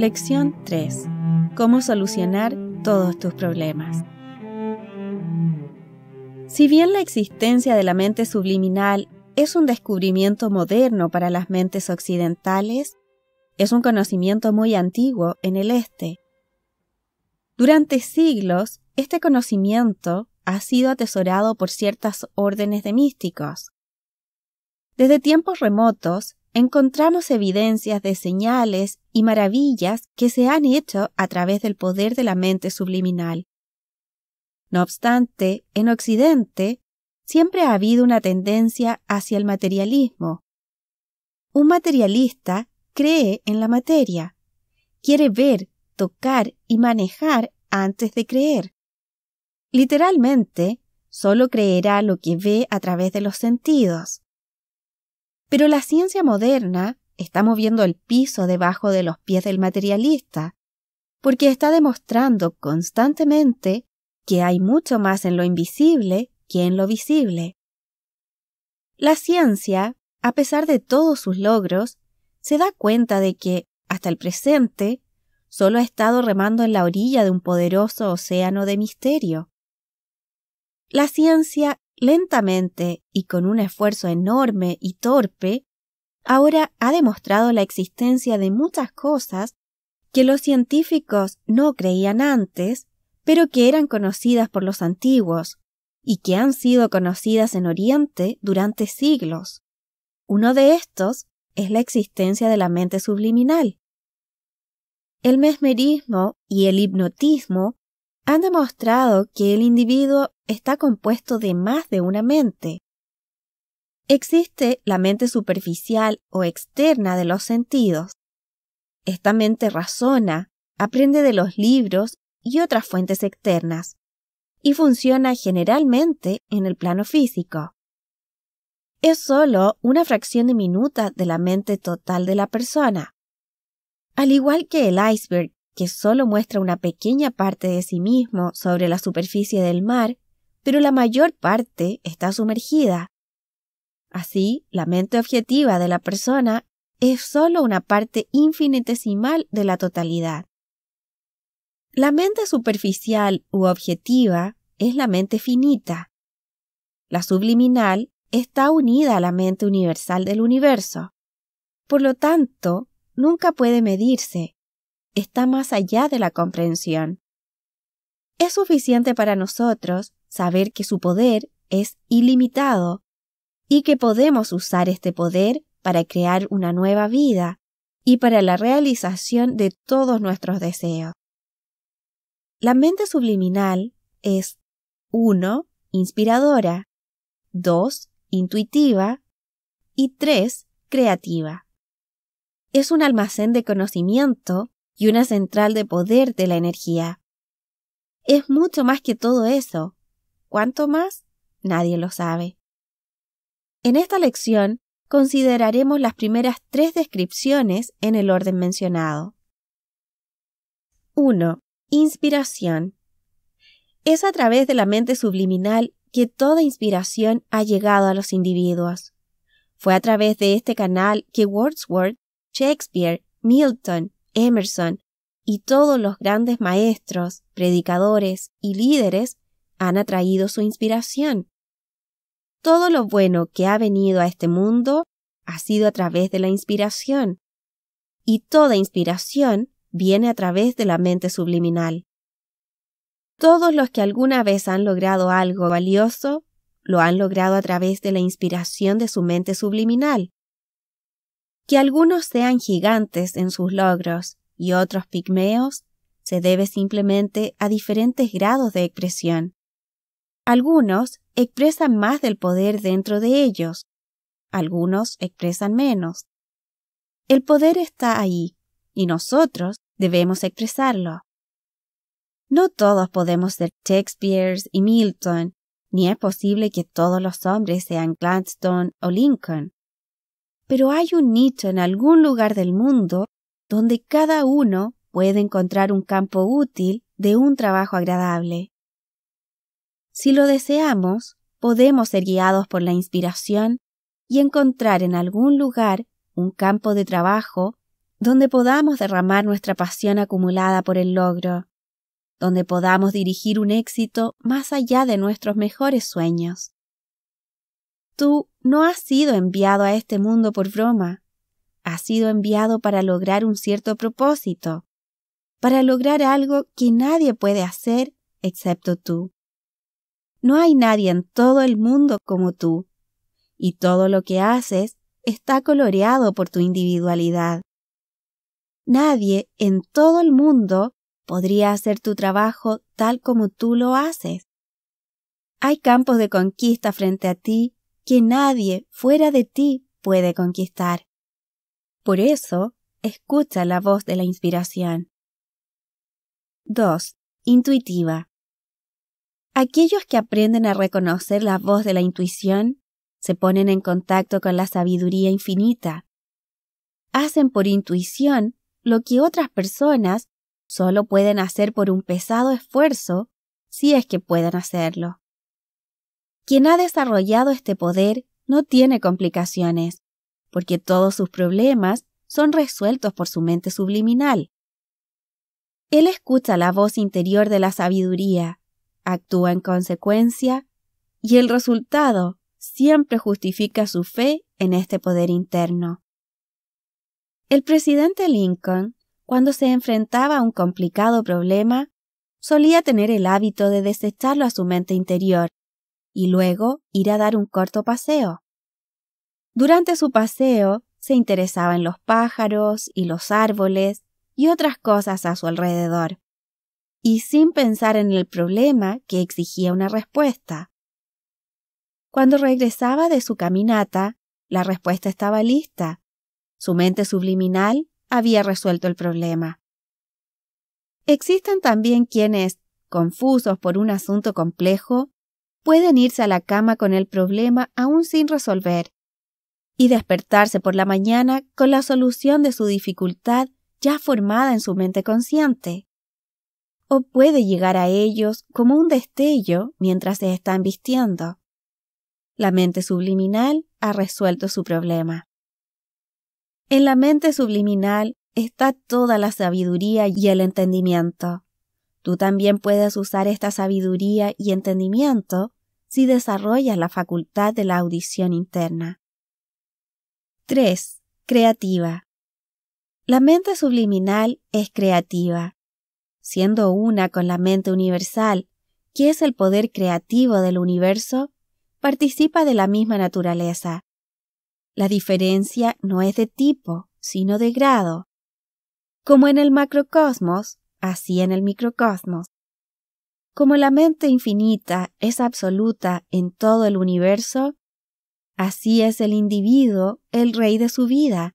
Lección 3. Cómo solucionar todos tus problemas. Si bien la existencia de la mente subliminal es un descubrimiento moderno para las mentes occidentales, es un conocimiento muy antiguo en el Este. Durante siglos, este conocimiento ha sido atesorado por ciertas órdenes de místicos. Desde tiempos remotos, encontramos evidencias de señales y maravillas que se han hecho a través del poder de la mente subliminal. No obstante, en Occidente siempre ha habido una tendencia hacia el materialismo. Un materialista cree en la materia, quiere ver, tocar y manejar antes de creer. Literalmente, solo creerá lo que ve a través de los sentidos. Pero la ciencia moderna está moviendo el piso debajo de los pies del materialista, porque está demostrando constantemente que hay mucho más en lo invisible que en lo visible. La ciencia, a pesar de todos sus logros, se da cuenta de que, hasta el presente, solo ha estado remando en la orilla de un poderoso océano de misterio. La ciencia lentamente y con un esfuerzo enorme y torpe, ahora ha demostrado la existencia de muchas cosas que los científicos no creían antes, pero que eran conocidas por los antiguos, y que han sido conocidas en Oriente durante siglos. Uno de estos es la existencia de la mente subliminal. El mesmerismo y el hipnotismo han demostrado que el individuo está compuesto de más de una mente. Existe la mente superficial o externa de los sentidos. Esta mente razona, aprende de los libros y otras fuentes externas, y funciona generalmente en el plano físico. Es solo una fracción diminuta de la mente total de la persona. Al igual que el iceberg que solo muestra una pequeña parte de sí mismo sobre la superficie del mar, pero la mayor parte está sumergida. Así, la mente objetiva de la persona es solo una parte infinitesimal de la totalidad. La mente superficial u objetiva es la mente finita. La subliminal está unida a la mente universal del universo. Por lo tanto, nunca puede medirse, está más allá de la comprensión. Es suficiente para nosotros saber que su poder es ilimitado y que podemos usar este poder para crear una nueva vida y para la realización de todos nuestros deseos. La mente subliminal es 1. inspiradora, 2. intuitiva y 3. creativa. Es un almacén de conocimiento y una central de poder de la energía. Es mucho más que todo eso. ¿Cuánto más? Nadie lo sabe. En esta lección consideraremos las primeras tres descripciones en el orden mencionado. 1. Inspiración. Es a través de la mente subliminal que toda inspiración ha llegado a los individuos. Fue a través de este canal que Wordsworth, Shakespeare, Milton, Emerson y todos los grandes maestros, predicadores y líderes han atraído su inspiración. Todo lo bueno que ha venido a este mundo ha sido a través de la inspiración. Y toda inspiración viene a través de la mente subliminal. Todos los que alguna vez han logrado algo valioso, lo han logrado a través de la inspiración de su mente subliminal. Que algunos sean gigantes en sus logros y otros pigmeos se debe simplemente a diferentes grados de expresión. Algunos expresan más del poder dentro de ellos, algunos expresan menos. El poder está ahí, y nosotros debemos expresarlo. No todos podemos ser Shakespeare y Milton, ni es posible que todos los hombres sean Gladstone o Lincoln pero hay un nicho en algún lugar del mundo donde cada uno puede encontrar un campo útil de un trabajo agradable. Si lo deseamos, podemos ser guiados por la inspiración y encontrar en algún lugar un campo de trabajo donde podamos derramar nuestra pasión acumulada por el logro, donde podamos dirigir un éxito más allá de nuestros mejores sueños. Tú no ha sido enviado a este mundo por broma, ha sido enviado para lograr un cierto propósito, para lograr algo que nadie puede hacer excepto tú. No hay nadie en todo el mundo como tú, y todo lo que haces está coloreado por tu individualidad. Nadie en todo el mundo podría hacer tu trabajo tal como tú lo haces. Hay campos de conquista frente a ti que nadie fuera de ti puede conquistar. Por eso, escucha la voz de la inspiración. 2. Intuitiva. Aquellos que aprenden a reconocer la voz de la intuición se ponen en contacto con la sabiduría infinita. Hacen por intuición lo que otras personas solo pueden hacer por un pesado esfuerzo si es que pueden hacerlo. Quien ha desarrollado este poder no tiene complicaciones, porque todos sus problemas son resueltos por su mente subliminal. Él escucha la voz interior de la sabiduría, actúa en consecuencia, y el resultado siempre justifica su fe en este poder interno. El presidente Lincoln, cuando se enfrentaba a un complicado problema, solía tener el hábito de desecharlo a su mente interior y luego ir a dar un corto paseo. Durante su paseo se interesaba en los pájaros y los árboles y otras cosas a su alrededor, y sin pensar en el problema que exigía una respuesta. Cuando regresaba de su caminata, la respuesta estaba lista. Su mente subliminal había resuelto el problema. Existen también quienes, confusos por un asunto complejo, pueden irse a la cama con el problema aún sin resolver y despertarse por la mañana con la solución de su dificultad ya formada en su mente consciente. O puede llegar a ellos como un destello mientras se están vistiendo. La mente subliminal ha resuelto su problema. En la mente subliminal está toda la sabiduría y el entendimiento. Tú también puedes usar esta sabiduría y entendimiento si desarrollas la facultad de la audición interna. 3. Creativa. La mente subliminal es creativa, siendo una con la mente universal, que es el poder creativo del universo, participa de la misma naturaleza. La diferencia no es de tipo, sino de grado. Como en el macrocosmos, así en el microcosmos. Como la mente infinita es absoluta en todo el universo, así es el individuo el rey de su vida,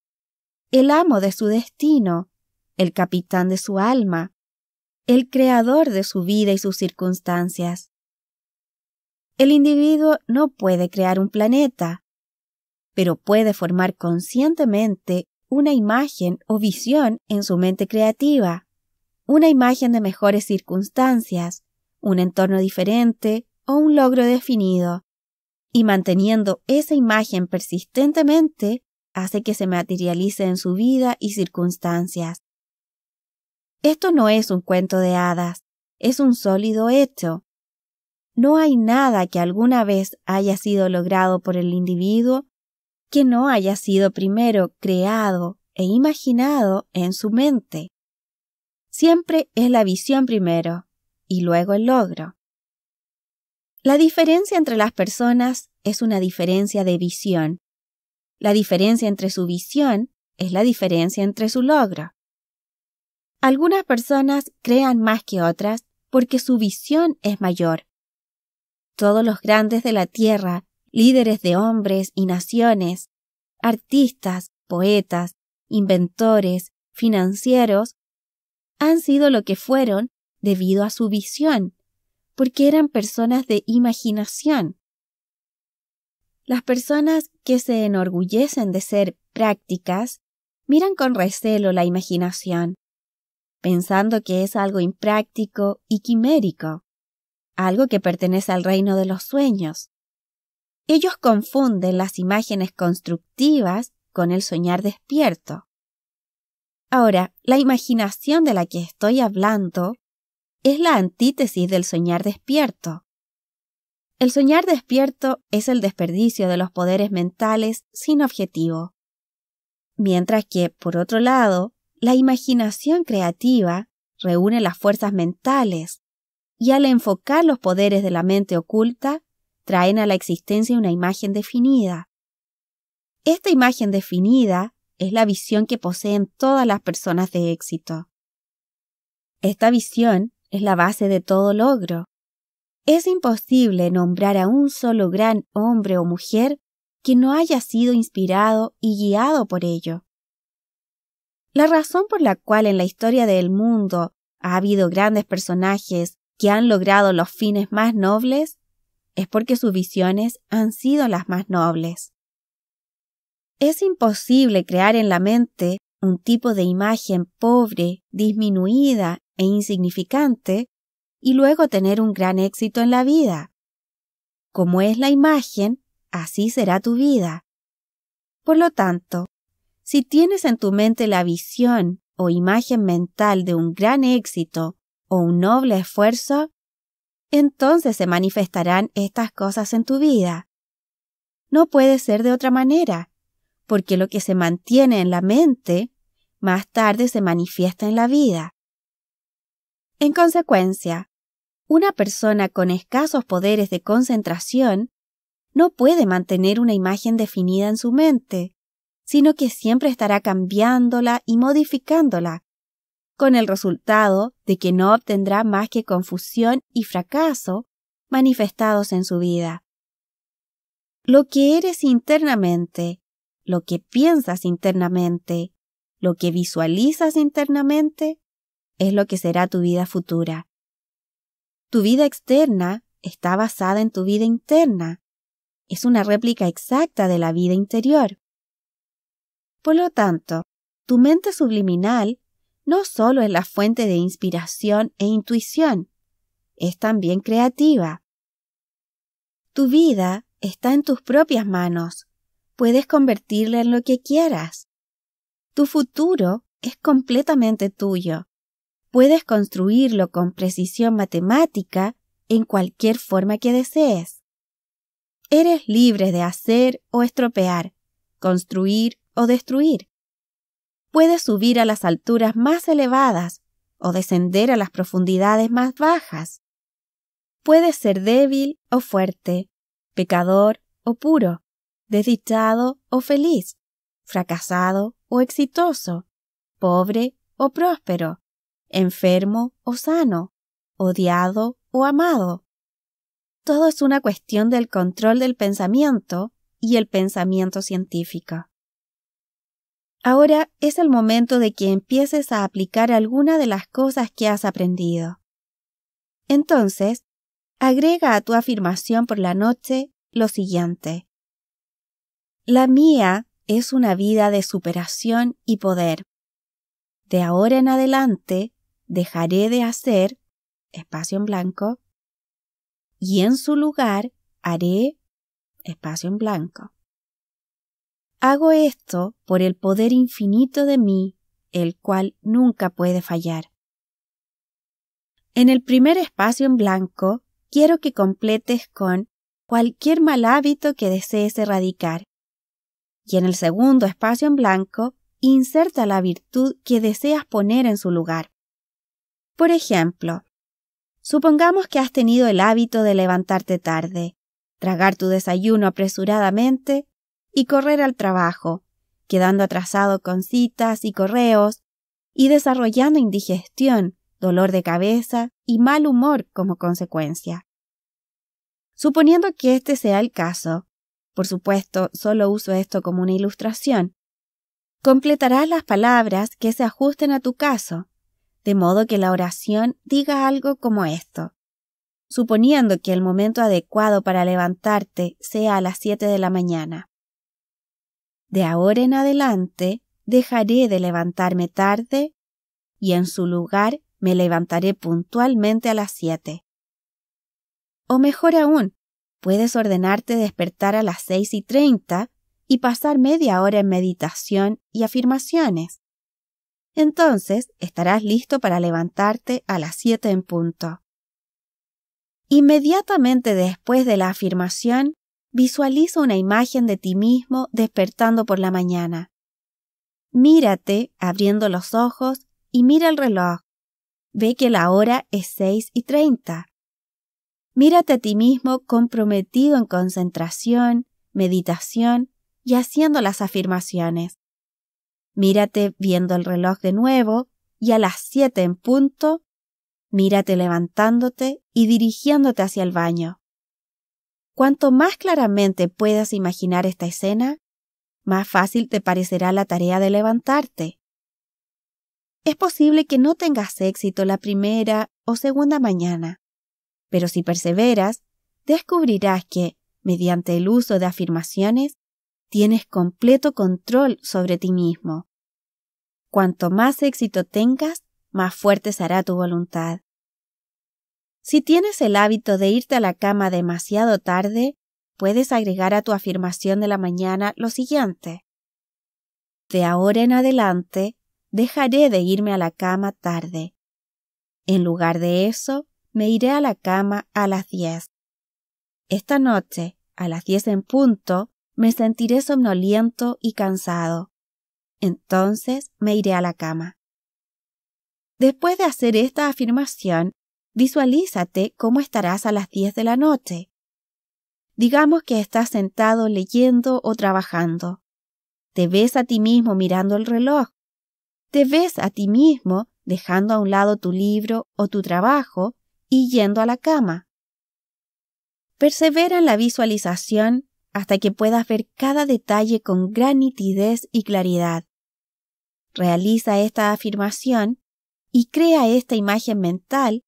el amo de su destino, el capitán de su alma, el creador de su vida y sus circunstancias. El individuo no puede crear un planeta, pero puede formar conscientemente una imagen o visión en su mente creativa una imagen de mejores circunstancias, un entorno diferente o un logro definido. Y manteniendo esa imagen persistentemente hace que se materialice en su vida y circunstancias. Esto no es un cuento de hadas, es un sólido hecho. No hay nada que alguna vez haya sido logrado por el individuo que no haya sido primero creado e imaginado en su mente. Siempre es la visión primero y luego el logro. La diferencia entre las personas es una diferencia de visión. La diferencia entre su visión es la diferencia entre su logro. Algunas personas crean más que otras porque su visión es mayor. Todos los grandes de la tierra, líderes de hombres y naciones, artistas, poetas, inventores, financieros, han sido lo que fueron debido a su visión, porque eran personas de imaginación. Las personas que se enorgullecen de ser prácticas miran con recelo la imaginación, pensando que es algo impráctico y quimérico, algo que pertenece al reino de los sueños. Ellos confunden las imágenes constructivas con el soñar despierto. Ahora, la imaginación de la que estoy hablando es la antítesis del soñar despierto. El soñar despierto es el desperdicio de los poderes mentales sin objetivo. Mientras que, por otro lado, la imaginación creativa reúne las fuerzas mentales y al enfocar los poderes de la mente oculta, traen a la existencia una imagen definida. Esta imagen definida es la visión que poseen todas las personas de éxito. Esta visión es la base de todo logro. Es imposible nombrar a un solo gran hombre o mujer que no haya sido inspirado y guiado por ello. La razón por la cual en la historia del mundo ha habido grandes personajes que han logrado los fines más nobles es porque sus visiones han sido las más nobles. Es imposible crear en la mente un tipo de imagen pobre, disminuida e insignificante y luego tener un gran éxito en la vida. Como es la imagen, así será tu vida. Por lo tanto, si tienes en tu mente la visión o imagen mental de un gran éxito o un noble esfuerzo, entonces se manifestarán estas cosas en tu vida. No puede ser de otra manera porque lo que se mantiene en la mente más tarde se manifiesta en la vida. En consecuencia, una persona con escasos poderes de concentración no puede mantener una imagen definida en su mente, sino que siempre estará cambiándola y modificándola, con el resultado de que no obtendrá más que confusión y fracaso manifestados en su vida. Lo que eres internamente lo que piensas internamente, lo que visualizas internamente, es lo que será tu vida futura. Tu vida externa está basada en tu vida interna. Es una réplica exacta de la vida interior. Por lo tanto, tu mente subliminal no solo es la fuente de inspiración e intuición, es también creativa. Tu vida está en tus propias manos puedes convertirla en lo que quieras. Tu futuro es completamente tuyo. Puedes construirlo con precisión matemática en cualquier forma que desees. Eres libre de hacer o estropear, construir o destruir. Puedes subir a las alturas más elevadas o descender a las profundidades más bajas. Puedes ser débil o fuerte, pecador o puro desdichado o feliz, fracasado o exitoso, pobre o próspero, enfermo o sano, odiado o amado. Todo es una cuestión del control del pensamiento y el pensamiento científico. Ahora es el momento de que empieces a aplicar alguna de las cosas que has aprendido. Entonces, agrega a tu afirmación por la noche lo siguiente. La mía es una vida de superación y poder. De ahora en adelante dejaré de hacer espacio en blanco y en su lugar haré espacio en blanco. Hago esto por el poder infinito de mí, el cual nunca puede fallar. En el primer espacio en blanco, quiero que completes con cualquier mal hábito que desees erradicar y en el segundo espacio en blanco inserta la virtud que deseas poner en su lugar. Por ejemplo, supongamos que has tenido el hábito de levantarte tarde, tragar tu desayuno apresuradamente y correr al trabajo, quedando atrasado con citas y correos y desarrollando indigestión, dolor de cabeza y mal humor como consecuencia. Suponiendo que este sea el caso, por supuesto, solo uso esto como una ilustración, completarás las palabras que se ajusten a tu caso, de modo que la oración diga algo como esto. Suponiendo que el momento adecuado para levantarte sea a las 7 de la mañana. De ahora en adelante dejaré de levantarme tarde y en su lugar me levantaré puntualmente a las 7. O mejor aún, Puedes ordenarte despertar a las 6 y 30 y pasar media hora en meditación y afirmaciones. Entonces estarás listo para levantarte a las 7 en punto. Inmediatamente después de la afirmación, visualiza una imagen de ti mismo despertando por la mañana. Mírate abriendo los ojos y mira el reloj. Ve que la hora es 6 y 30. Mírate a ti mismo comprometido en concentración, meditación y haciendo las afirmaciones. Mírate viendo el reloj de nuevo y a las siete en punto, mírate levantándote y dirigiéndote hacia el baño. Cuanto más claramente puedas imaginar esta escena, más fácil te parecerá la tarea de levantarte. Es posible que no tengas éxito la primera o segunda mañana, pero si perseveras, descubrirás que, mediante el uso de afirmaciones, tienes completo control sobre ti mismo. Cuanto más éxito tengas, más fuerte será tu voluntad. Si tienes el hábito de irte a la cama demasiado tarde, puedes agregar a tu afirmación de la mañana lo siguiente. De ahora en adelante, dejaré de irme a la cama tarde. En lugar de eso, me iré a la cama a las diez. Esta noche, a las diez en punto, me sentiré somnoliento y cansado. Entonces me iré a la cama. Después de hacer esta afirmación, visualízate cómo estarás a las diez de la noche. Digamos que estás sentado leyendo o trabajando. Te ves a ti mismo mirando el reloj. Te ves a ti mismo dejando a un lado tu libro o tu trabajo yendo a la cama. Persevera en la visualización hasta que puedas ver cada detalle con gran nitidez y claridad. Realiza esta afirmación y crea esta imagen mental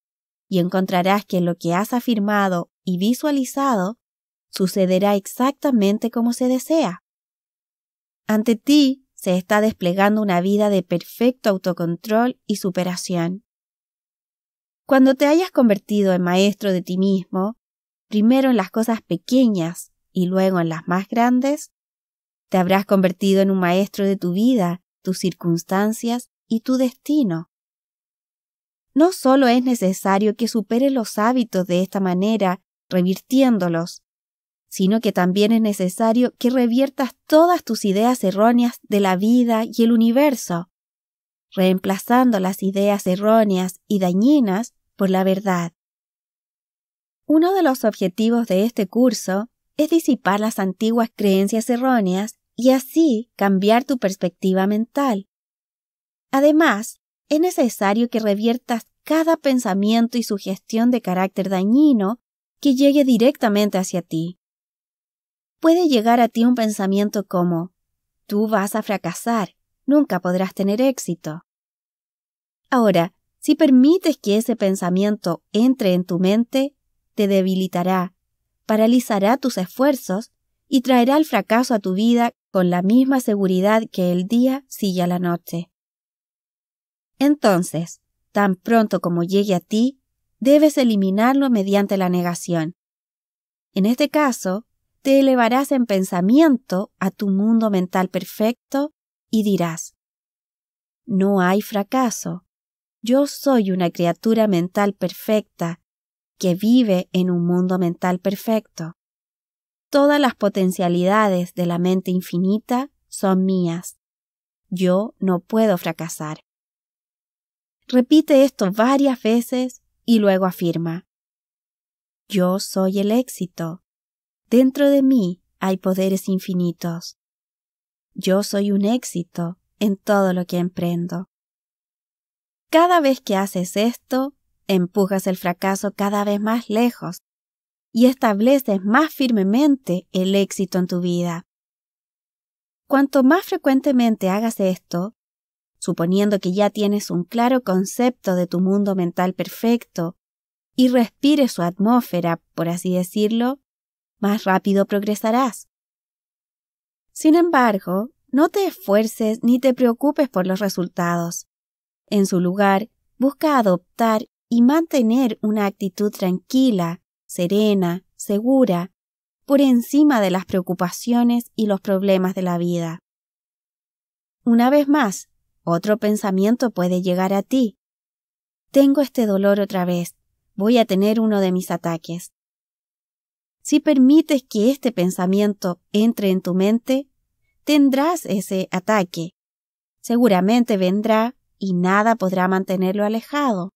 y encontrarás que lo que has afirmado y visualizado sucederá exactamente como se desea. Ante ti se está desplegando una vida de perfecto autocontrol y superación. Cuando te hayas convertido en maestro de ti mismo, primero en las cosas pequeñas y luego en las más grandes, te habrás convertido en un maestro de tu vida, tus circunstancias y tu destino. No solo es necesario que supere los hábitos de esta manera, revirtiéndolos, sino que también es necesario que reviertas todas tus ideas erróneas de la vida y el universo, reemplazando las ideas erróneas y dañinas por la verdad. Uno de los objetivos de este curso es disipar las antiguas creencias erróneas y así cambiar tu perspectiva mental. Además, es necesario que reviertas cada pensamiento y sugestión de carácter dañino que llegue directamente hacia ti. Puede llegar a ti un pensamiento como tú vas a fracasar, nunca podrás tener éxito. Ahora, si permites que ese pensamiento entre en tu mente, te debilitará, paralizará tus esfuerzos y traerá el fracaso a tu vida con la misma seguridad que el día sigue a la noche. Entonces, tan pronto como llegue a ti, debes eliminarlo mediante la negación. En este caso, te elevarás en pensamiento a tu mundo mental perfecto y dirás, no hay fracaso, yo soy una criatura mental perfecta que vive en un mundo mental perfecto. Todas las potencialidades de la mente infinita son mías. Yo no puedo fracasar. Repite esto varias veces y luego afirma. Yo soy el éxito. Dentro de mí hay poderes infinitos. Yo soy un éxito en todo lo que emprendo. Cada vez que haces esto, empujas el fracaso cada vez más lejos y estableces más firmemente el éxito en tu vida. Cuanto más frecuentemente hagas esto, suponiendo que ya tienes un claro concepto de tu mundo mental perfecto y respires su atmósfera, por así decirlo, más rápido progresarás. Sin embargo, no te esfuerces ni te preocupes por los resultados. En su lugar, busca adoptar y mantener una actitud tranquila, serena, segura, por encima de las preocupaciones y los problemas de la vida. Una vez más, otro pensamiento puede llegar a ti. Tengo este dolor otra vez, voy a tener uno de mis ataques. Si permites que este pensamiento entre en tu mente, tendrás ese ataque. Seguramente vendrá y nada podrá mantenerlo alejado.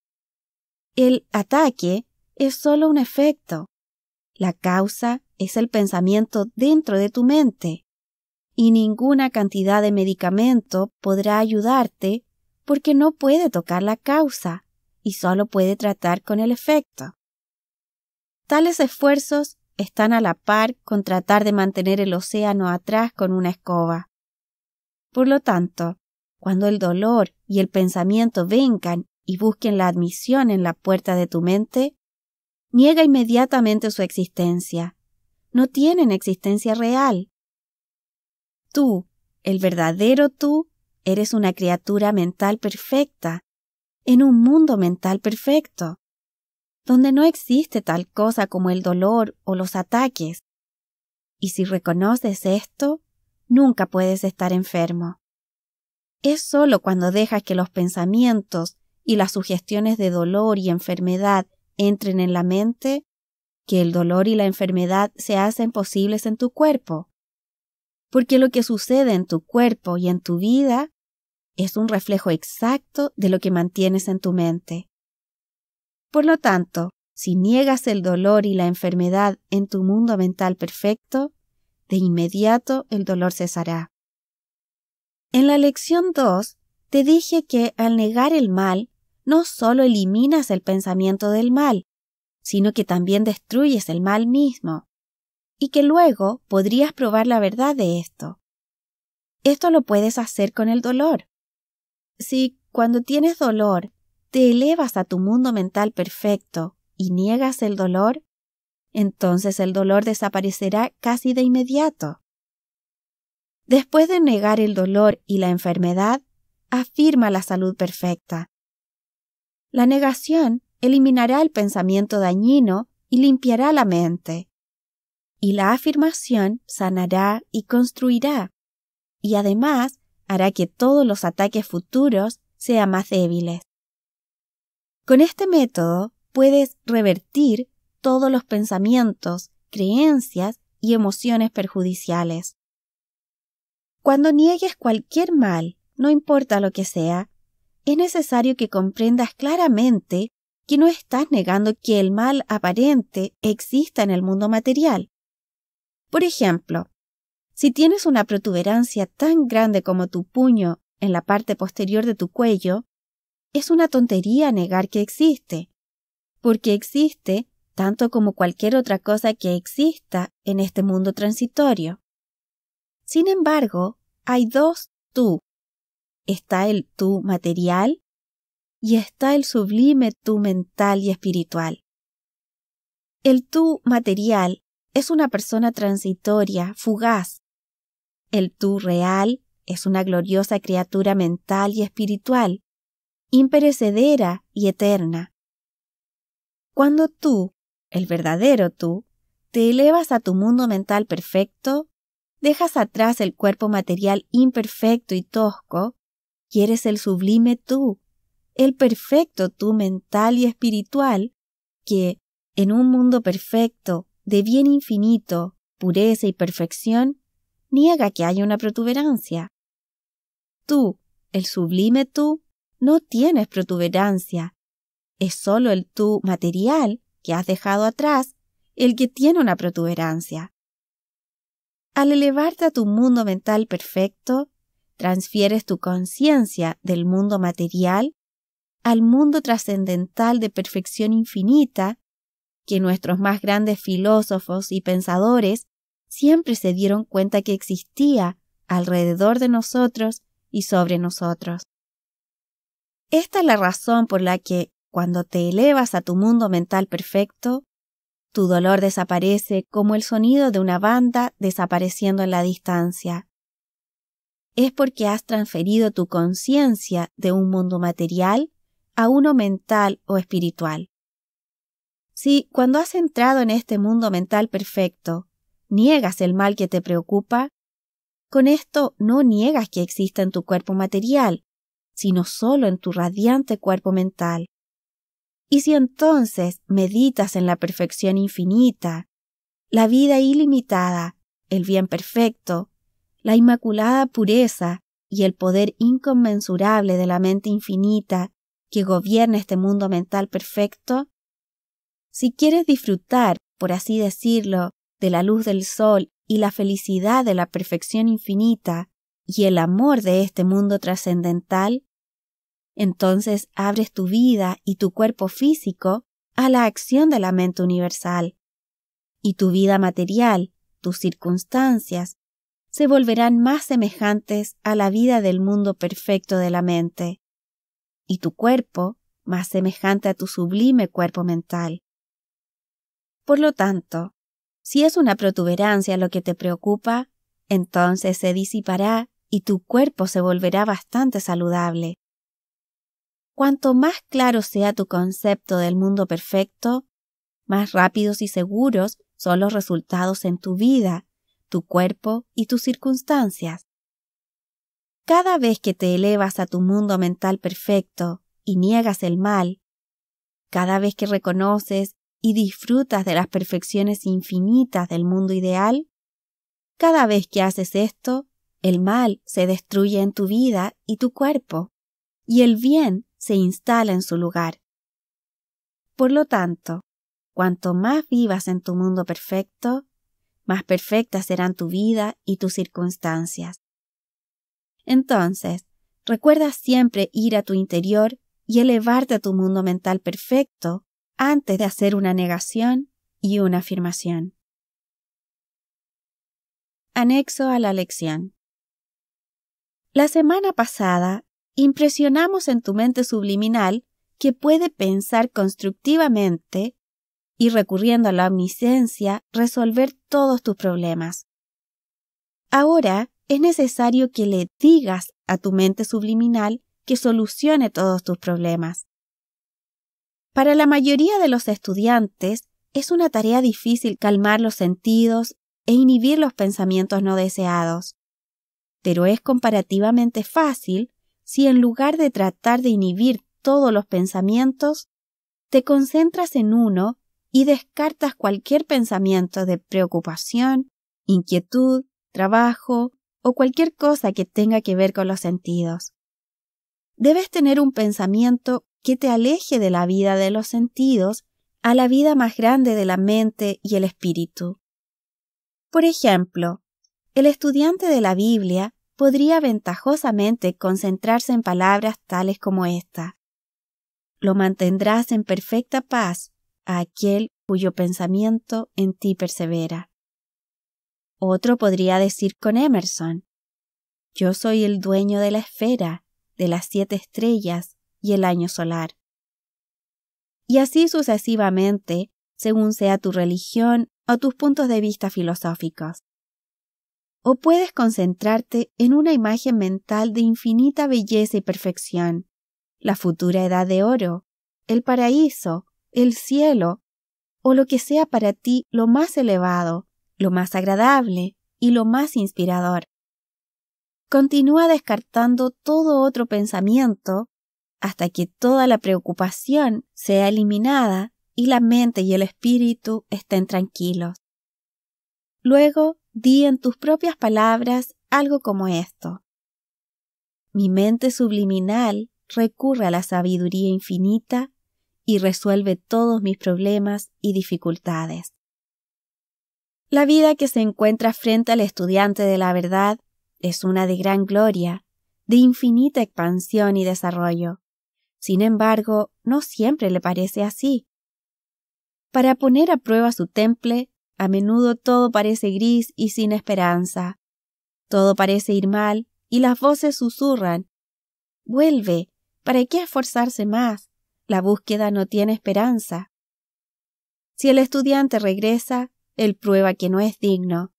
El ataque es solo un efecto. La causa es el pensamiento dentro de tu mente. Y ninguna cantidad de medicamento podrá ayudarte porque no puede tocar la causa y solo puede tratar con el efecto. Tales esfuerzos están a la par con tratar de mantener el océano atrás con una escoba. Por lo tanto, cuando el dolor y el pensamiento vengan y busquen la admisión en la puerta de tu mente, niega inmediatamente su existencia. No tienen existencia real. Tú, el verdadero tú, eres una criatura mental perfecta, en un mundo mental perfecto, donde no existe tal cosa como el dolor o los ataques. Y si reconoces esto, nunca puedes estar enfermo. Es solo cuando dejas que los pensamientos y las sugestiones de dolor y enfermedad entren en la mente que el dolor y la enfermedad se hacen posibles en tu cuerpo. Porque lo que sucede en tu cuerpo y en tu vida es un reflejo exacto de lo que mantienes en tu mente. Por lo tanto, si niegas el dolor y la enfermedad en tu mundo mental perfecto, de inmediato el dolor cesará. En la lección 2 te dije que al negar el mal, no solo eliminas el pensamiento del mal, sino que también destruyes el mal mismo, y que luego podrías probar la verdad de esto. Esto lo puedes hacer con el dolor. Si cuando tienes dolor te elevas a tu mundo mental perfecto y niegas el dolor, entonces el dolor desaparecerá casi de inmediato. Después de negar el dolor y la enfermedad, afirma la salud perfecta. La negación eliminará el pensamiento dañino y limpiará la mente. Y la afirmación sanará y construirá. Y además hará que todos los ataques futuros sean más débiles. Con este método puedes revertir todos los pensamientos, creencias y emociones perjudiciales. Cuando niegues cualquier mal, no importa lo que sea, es necesario que comprendas claramente que no estás negando que el mal aparente exista en el mundo material. Por ejemplo, si tienes una protuberancia tan grande como tu puño en la parte posterior de tu cuello, es una tontería negar que existe, porque existe tanto como cualquier otra cosa que exista en este mundo transitorio. Sin embargo, hay dos tú. Está el tú material y está el sublime tú mental y espiritual. El tú material es una persona transitoria, fugaz. El tú real es una gloriosa criatura mental y espiritual, imperecedera y eterna. Cuando tú, el verdadero tú, te elevas a tu mundo mental perfecto, Dejas atrás el cuerpo material imperfecto y tosco, quieres el sublime tú, el perfecto tú mental y espiritual, que, en un mundo perfecto, de bien infinito, pureza y perfección, niega que haya una protuberancia. Tú, el sublime tú, no tienes protuberancia. Es solo el tú material que has dejado atrás el que tiene una protuberancia. Al elevarte a tu mundo mental perfecto, transfieres tu conciencia del mundo material al mundo trascendental de perfección infinita que nuestros más grandes filósofos y pensadores siempre se dieron cuenta que existía alrededor de nosotros y sobre nosotros. Esta es la razón por la que, cuando te elevas a tu mundo mental perfecto, tu dolor desaparece como el sonido de una banda desapareciendo en la distancia. Es porque has transferido tu conciencia de un mundo material a uno mental o espiritual. Si cuando has entrado en este mundo mental perfecto, niegas el mal que te preocupa, con esto no niegas que exista en tu cuerpo material, sino solo en tu radiante cuerpo mental. Y si entonces meditas en la perfección infinita, la vida ilimitada, el bien perfecto, la inmaculada pureza y el poder inconmensurable de la mente infinita que gobierna este mundo mental perfecto? Si quieres disfrutar, por así decirlo, de la luz del sol y la felicidad de la perfección infinita y el amor de este mundo trascendental, entonces abres tu vida y tu cuerpo físico a la acción de la mente universal. Y tu vida material, tus circunstancias, se volverán más semejantes a la vida del mundo perfecto de la mente, y tu cuerpo más semejante a tu sublime cuerpo mental. Por lo tanto, si es una protuberancia lo que te preocupa, entonces se disipará y tu cuerpo se volverá bastante saludable. Cuanto más claro sea tu concepto del mundo perfecto, más rápidos y seguros son los resultados en tu vida, tu cuerpo y tus circunstancias. Cada vez que te elevas a tu mundo mental perfecto y niegas el mal, cada vez que reconoces y disfrutas de las perfecciones infinitas del mundo ideal, cada vez que haces esto, el mal se destruye en tu vida y tu cuerpo, y el bien se instala en su lugar. Por lo tanto, cuanto más vivas en tu mundo perfecto, más perfectas serán tu vida y tus circunstancias. Entonces, recuerda siempre ir a tu interior y elevarte a tu mundo mental perfecto antes de hacer una negación y una afirmación. Anexo a la lección. La semana pasada impresionamos en tu mente subliminal que puede pensar constructivamente y recurriendo a la omnisciencia resolver todos tus problemas. Ahora es necesario que le digas a tu mente subliminal que solucione todos tus problemas. Para la mayoría de los estudiantes es una tarea difícil calmar los sentidos e inhibir los pensamientos no deseados, pero es comparativamente fácil si en lugar de tratar de inhibir todos los pensamientos, te concentras en uno y descartas cualquier pensamiento de preocupación, inquietud, trabajo o cualquier cosa que tenga que ver con los sentidos. Debes tener un pensamiento que te aleje de la vida de los sentidos a la vida más grande de la mente y el espíritu. Por ejemplo, el estudiante de la Biblia podría ventajosamente concentrarse en palabras tales como esta. Lo mantendrás en perfecta paz a aquel cuyo pensamiento en ti persevera. Otro podría decir con Emerson, Yo soy el dueño de la esfera, de las siete estrellas y el año solar. Y así sucesivamente, según sea tu religión o tus puntos de vista filosóficos o puedes concentrarte en una imagen mental de infinita belleza y perfección, la futura edad de oro, el paraíso, el cielo, o lo que sea para ti lo más elevado, lo más agradable y lo más inspirador. Continúa descartando todo otro pensamiento hasta que toda la preocupación sea eliminada y la mente y el espíritu estén tranquilos. Luego di en tus propias palabras algo como esto. Mi mente subliminal recurre a la sabiduría infinita y resuelve todos mis problemas y dificultades. La vida que se encuentra frente al estudiante de la verdad es una de gran gloria, de infinita expansión y desarrollo. Sin embargo, no siempre le parece así. Para poner a prueba su temple, a menudo todo parece gris y sin esperanza. Todo parece ir mal y las voces susurran. Vuelve. ¿Para qué esforzarse más? La búsqueda no tiene esperanza. Si el estudiante regresa, él prueba que no es digno,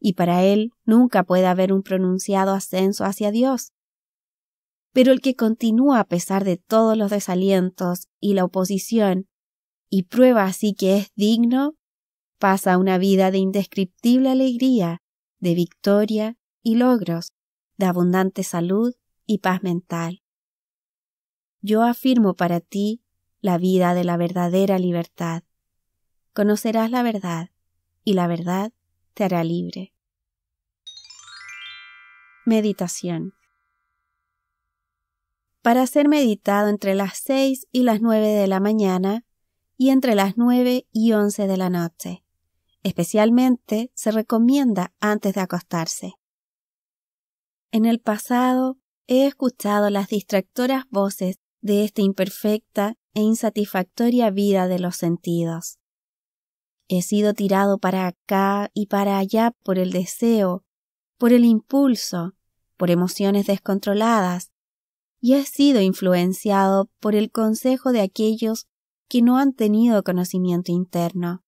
y para él nunca puede haber un pronunciado ascenso hacia Dios. Pero el que continúa a pesar de todos los desalientos y la oposición, y prueba así que es digno, Pasa una vida de indescriptible alegría, de victoria y logros, de abundante salud y paz mental. Yo afirmo para ti la vida de la verdadera libertad. Conocerás la verdad y la verdad te hará libre. Meditación. Para ser meditado entre las seis y las nueve de la mañana y entre las nueve y once de la noche Especialmente se recomienda antes de acostarse. En el pasado he escuchado las distractoras voces de esta imperfecta e insatisfactoria vida de los sentidos. He sido tirado para acá y para allá por el deseo, por el impulso, por emociones descontroladas, y he sido influenciado por el consejo de aquellos que no han tenido conocimiento interno.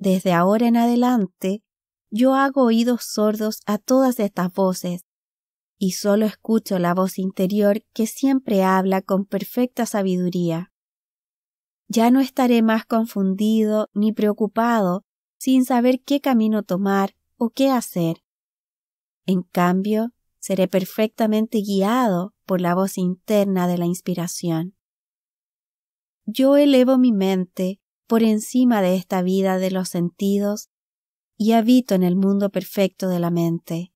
Desde ahora en adelante, yo hago oídos sordos a todas estas voces, y solo escucho la voz interior que siempre habla con perfecta sabiduría. Ya no estaré más confundido ni preocupado sin saber qué camino tomar o qué hacer. En cambio, seré perfectamente guiado por la voz interna de la inspiración. Yo elevo mi mente por encima de esta vida de los sentidos y habito en el mundo perfecto de la mente.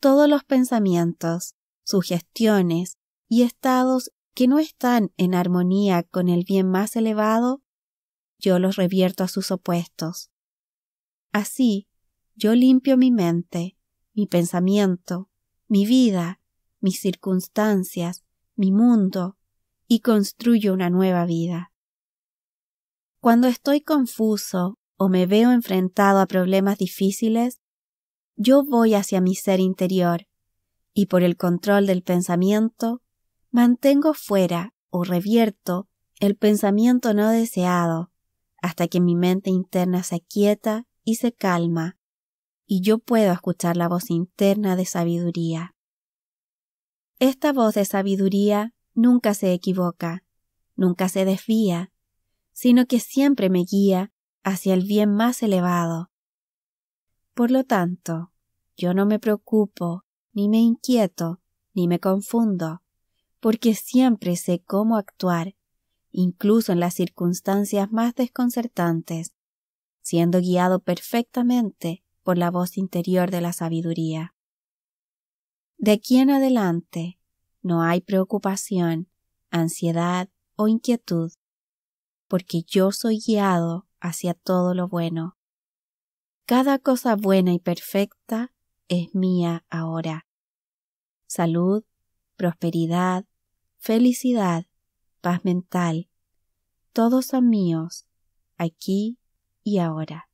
Todos los pensamientos, sugestiones y estados que no están en armonía con el bien más elevado, yo los revierto a sus opuestos. Así, yo limpio mi mente, mi pensamiento, mi vida, mis circunstancias, mi mundo, y construyo una nueva vida. Cuando estoy confuso o me veo enfrentado a problemas difíciles, yo voy hacia mi ser interior y por el control del pensamiento mantengo fuera o revierto el pensamiento no deseado hasta que mi mente interna se quieta y se calma y yo puedo escuchar la voz interna de sabiduría. Esta voz de sabiduría nunca se equivoca, nunca se desvía, sino que siempre me guía hacia el bien más elevado. Por lo tanto, yo no me preocupo, ni me inquieto, ni me confundo, porque siempre sé cómo actuar, incluso en las circunstancias más desconcertantes, siendo guiado perfectamente por la voz interior de la sabiduría. De aquí en adelante, no hay preocupación, ansiedad o inquietud, porque yo soy guiado hacia todo lo bueno. Cada cosa buena y perfecta es mía ahora. Salud, prosperidad, felicidad, paz mental, todos son míos, aquí y ahora.